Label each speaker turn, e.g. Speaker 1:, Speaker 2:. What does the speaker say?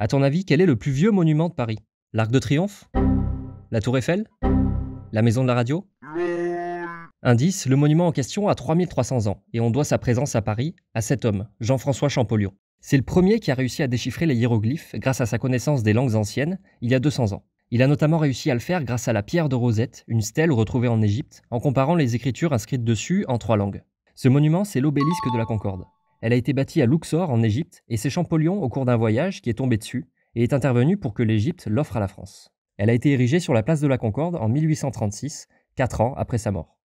Speaker 1: À ton avis, quel est le plus vieux monument de Paris L'Arc de Triomphe La Tour Eiffel La Maison de la Radio Indice, le monument en question a 3300 ans et on doit sa présence à Paris à cet homme, Jean-François Champollion. C'est le premier qui a réussi à déchiffrer les hiéroglyphes grâce à sa connaissance des langues anciennes il y a 200 ans. Il a notamment réussi à le faire grâce à la pierre de Rosette, une stèle retrouvée en Égypte, en comparant les écritures inscrites dessus en trois langues. Ce monument, c'est l'obélisque de la Concorde. Elle a été bâtie à Luxor, en Égypte, et c'est Champollion, au cours d'un voyage, qui est tombé dessus et est intervenu pour que l'Égypte l'offre à la France. Elle a été érigée sur la place de la Concorde en 1836, quatre ans après sa mort.